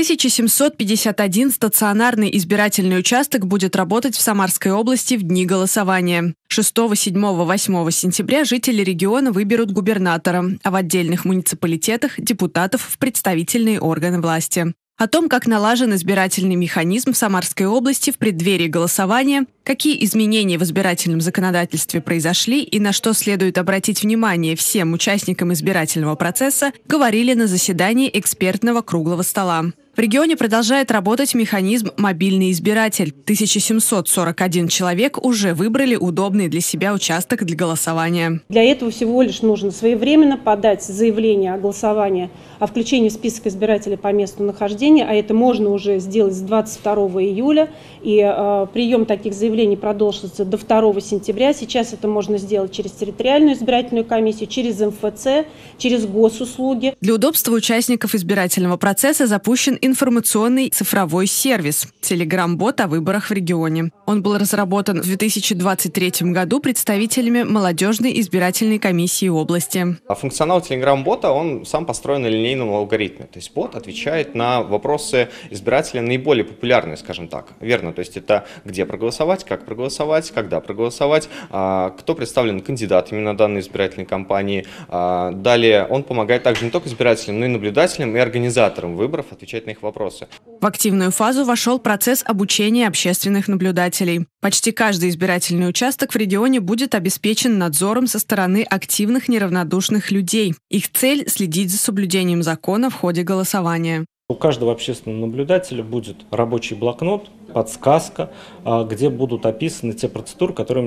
1751 стационарный избирательный участок будет работать в Самарской области в дни голосования. 6, 7, 8 сентября жители региона выберут губернатора, а в отдельных муниципалитетах – депутатов в представительные органы власти. О том, как налажен избирательный механизм в Самарской области в преддверии голосования, какие изменения в избирательном законодательстве произошли и на что следует обратить внимание всем участникам избирательного процесса, говорили на заседании экспертного круглого стола. В регионе продолжает работать механизм «Мобильный избиратель». 1741 человек уже выбрали удобный для себя участок для голосования. Для этого всего лишь нужно своевременно подать заявление о голосовании, о включении в список избирателей по месту нахождения, а это можно уже сделать с 22 июля. И э, прием таких заявлений продолжится до 2 сентября. Сейчас это можно сделать через территориальную избирательную комиссию, через МФЦ, через госуслуги. Для удобства участников избирательного процесса запущен и информационный цифровой сервис «Телеграм-бот» о выборах в регионе. Он был разработан в 2023 году представителями молодежной избирательной комиссии области. А функционал Телеграм-бота, он сам построен на линейном алгоритме. То есть бот отвечает на вопросы избирателя наиболее популярные, скажем так. Верно, то есть это где проголосовать, как проголосовать, когда проголосовать, а, кто представлен кандидатами на данной избирательной кампании. А, далее он помогает также не только избирателям, но и наблюдателям и организаторам выборов отвечать на на вопросы. В активную фазу вошел процесс обучения общественных наблюдателей. Почти каждый избирательный участок в регионе будет обеспечен надзором со стороны активных неравнодушных людей. Их цель – следить за соблюдением закона в ходе голосования. У каждого общественного наблюдателя будет рабочий блокнот, подсказка, а, где будут описаны те процедуры, которые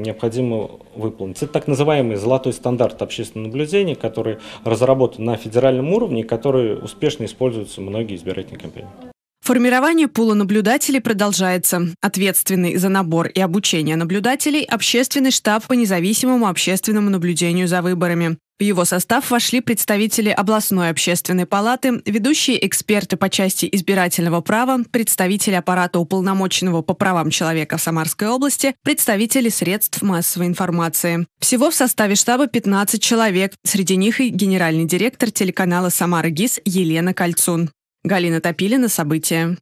необходимо выполнить. Это так называемый золотой стандарт общественного наблюдения, который разработан на федеральном уровне и который успешно используются многие избирательные компании. Формирование пула наблюдателей продолжается. Ответственный за набор и обучение наблюдателей – общественный штаб по независимому общественному наблюдению за выборами. В его состав вошли представители областной общественной палаты, ведущие эксперты по части избирательного права, представители аппарата уполномоченного по правам человека в Самарской области, представители средств массовой информации. Всего в составе штаба 15 человек, среди них и генеральный директор телеканала «Самара ГИС» Елена Кольцун. Галина Топилина «События».